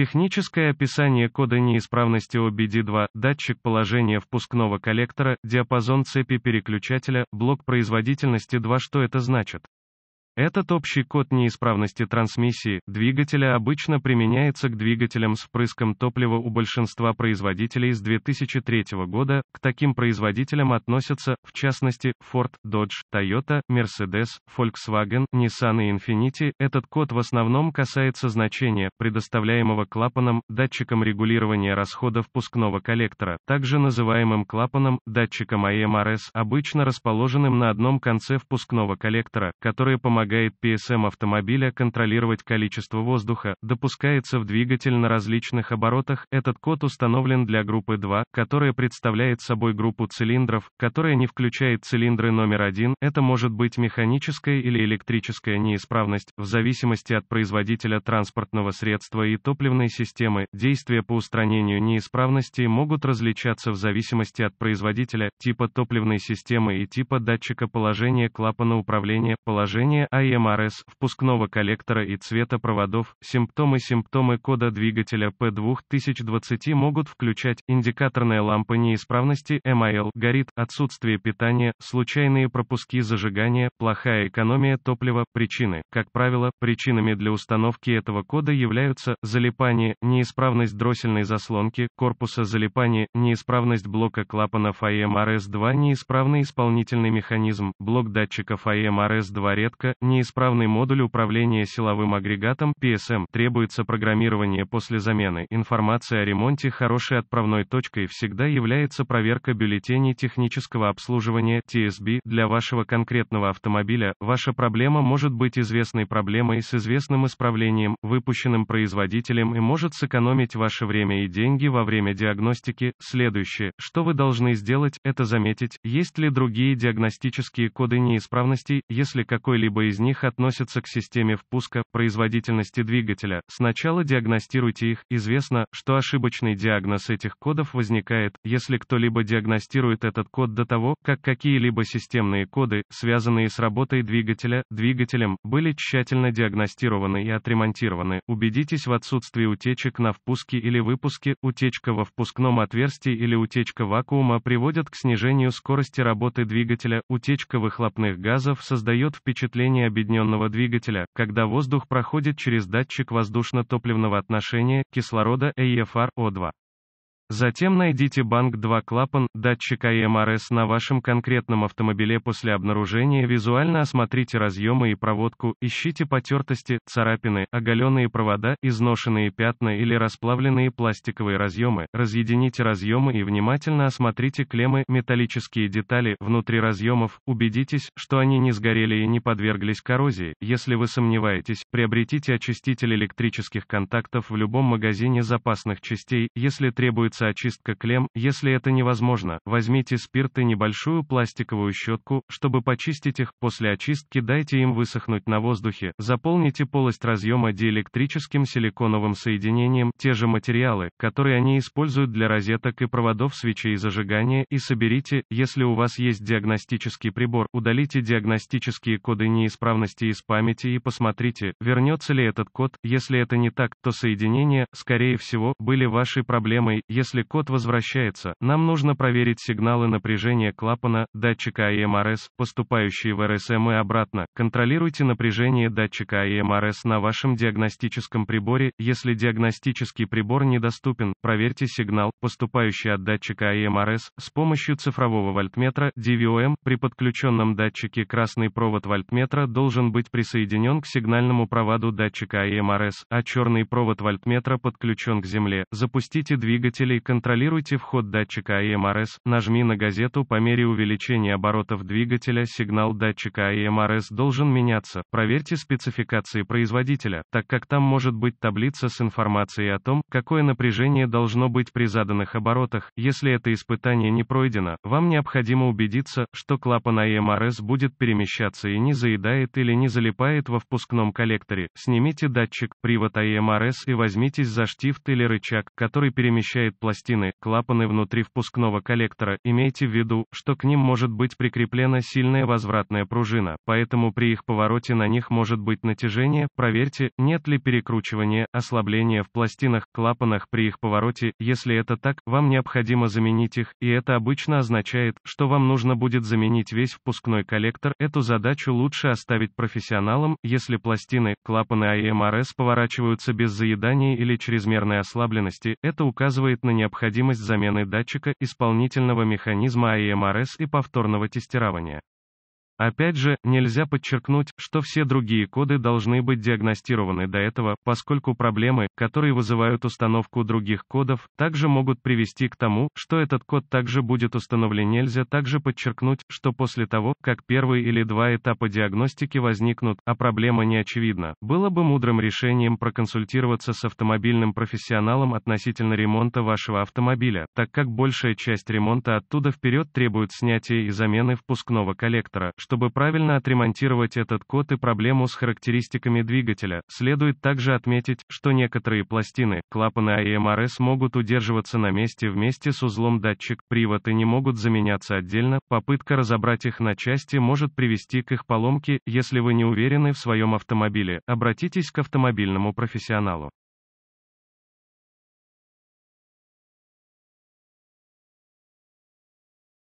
Техническое описание кода неисправности OBD2, датчик положения впускного коллектора, диапазон цепи переключателя, блок производительности 2 Что это значит? Этот общий код неисправности трансмиссии двигателя обычно применяется к двигателям с впрыском топлива у большинства производителей с 2003 года, к таким производителям относятся, в частности, Ford, Dodge, Toyota, Mercedes, Volkswagen, Nissan и Infiniti. Этот код в основном касается значения, предоставляемого клапаном, датчиком регулирования расхода впускного коллектора, также называемым клапаном, датчиком AMRS, обычно расположенным на одном конце впускного коллектора, которые помогает помогает PSM автомобиля контролировать количество воздуха, допускается в двигатель на различных оборотах. Этот код установлен для группы 2, которая представляет собой группу цилиндров, которая не включает цилиндры номер 1. Это может быть механическая или электрическая неисправность, в зависимости от производителя транспортного средства и топливной системы. Действия по устранению неисправности могут различаться в зависимости от производителя, типа топливной системы и типа датчика положения клапана управления, положение 1 АМРС впускного коллектора и цвета проводов, симптомы Симптомы кода двигателя P2020 могут включать индикаторная лампа неисправности МАЛ горит, отсутствие питания, случайные пропуски зажигания, плохая экономия топлива, причины. Как правило, причинами для установки этого кода являются залипание, неисправность дроссельной заслонки, корпуса залипания, неисправность блока клапанов АМРС-2, неисправный исполнительный механизм, блок датчиков АМРС-2 редко, Неисправный модуль управления силовым агрегатом PSM требуется программирование после замены. Информация о ремонте хорошей отправной точкой всегда является проверка бюллетеней технического обслуживания TSB для вашего конкретного автомобиля. Ваша проблема может быть известной проблемой с известным исправлением, выпущенным производителем и может сэкономить ваше время и деньги во время диагностики. Следующее, что вы должны сделать, это заметить, есть ли другие диагностические коды неисправностей, если какой-либо из них относятся к системе впуска, производительности двигателя. Сначала диагностируйте их. Известно, что ошибочный диагноз этих кодов возникает, если кто-либо диагностирует этот код до того, как какие-либо системные коды, связанные с работой двигателя, двигателем, были тщательно диагностированы и отремонтированы. Убедитесь в отсутствии утечек на впуске или выпуске, утечка во впускном отверстии или утечка вакуума приводят к снижению скорости работы двигателя, утечка выхлопных газов создает впечатление состоянии объединенного двигателя, когда воздух проходит через датчик воздушно-топливного отношения, кислорода, EFR, O2. Затем найдите банк-2 клапан, датчик эм АМРС на вашем конкретном автомобиле после обнаружения визуально осмотрите разъемы и проводку, ищите потертости, царапины, оголенные провода, изношенные пятна или расплавленные пластиковые разъемы, разъедините разъемы и внимательно осмотрите клеммы, металлические детали, внутри разъемов, убедитесь, что они не сгорели и не подверглись коррозии, если вы сомневаетесь, приобретите очиститель электрических контактов в любом магазине запасных частей, если требуется требуется очистка клем, если это невозможно, возьмите спирт и небольшую пластиковую щетку, чтобы почистить их, после очистки дайте им высохнуть на воздухе, заполните полость разъема диэлектрическим силиконовым соединением, те же материалы, которые они используют для розеток и проводов свечей зажигания, и соберите, если у вас есть диагностический прибор, удалите диагностические коды неисправности из памяти и посмотрите, вернется ли этот код, если это не так, то соединение, скорее всего, были вашей проблемой, если если код возвращается, нам нужно проверить сигналы напряжения клапана, датчика AMRS, поступающие в РСМ и обратно. Контролируйте напряжение датчика AMRS на вашем диагностическом приборе. Если диагностический прибор недоступен, проверьте сигнал, поступающий от датчика AMRS, с помощью цифрового вольтметра DVOM. При подключенном датчике красный провод вольтметра должен быть присоединен к сигнальному проводу датчика AMRS, а черный провод вольтметра подключен к земле. Запустите двигатели контролируйте вход датчика АМРС, нажми на газету по мере увеличения оборотов двигателя сигнал датчика АМРС должен меняться, проверьте спецификации производителя, так как там может быть таблица с информацией о том, какое напряжение должно быть при заданных оборотах, если это испытание не пройдено, вам необходимо убедиться, что клапан АМРС будет перемещаться и не заедает или не залипает во впускном коллекторе, снимите датчик, привод АМРС и возьмитесь за штифт или рычаг, который перемещает пластик пластины, клапаны внутри впускного коллектора, имейте в виду, что к ним может быть прикреплена сильная возвратная пружина, поэтому при их повороте на них может быть натяжение, проверьте, нет ли перекручивания, ослабления в пластинах, клапанах при их повороте, если это так, вам необходимо заменить их, и это обычно означает, что вам нужно будет заменить весь впускной коллектор, эту задачу лучше оставить профессионалам, если пластины, клапаны АМРС поворачиваются без заедания или чрезмерной ослабленности, это указывает на известна необходимость замены датчика исполнительного механизма АЕМРС и повторного тестирования. Опять же, нельзя подчеркнуть, что все другие коды должны быть диагностированы до этого, поскольку проблемы, которые вызывают установку других кодов, также могут привести к тому, что этот код также будет установлен. Нельзя также подчеркнуть, что после того, как первый или два этапа диагностики возникнут, а проблема не очевидна, было бы мудрым решением проконсультироваться с автомобильным профессионалом относительно ремонта вашего автомобиля, так как большая часть ремонта оттуда вперед требует снятия и замены впускного коллектора, чтобы правильно отремонтировать этот код и проблему с характеристиками двигателя, следует также отметить, что некоторые пластины, клапаны АМРС могут удерживаться на месте вместе с узлом датчик, привод и не могут заменяться отдельно, попытка разобрать их на части может привести к их поломке, если вы не уверены в своем автомобиле, обратитесь к автомобильному профессионалу.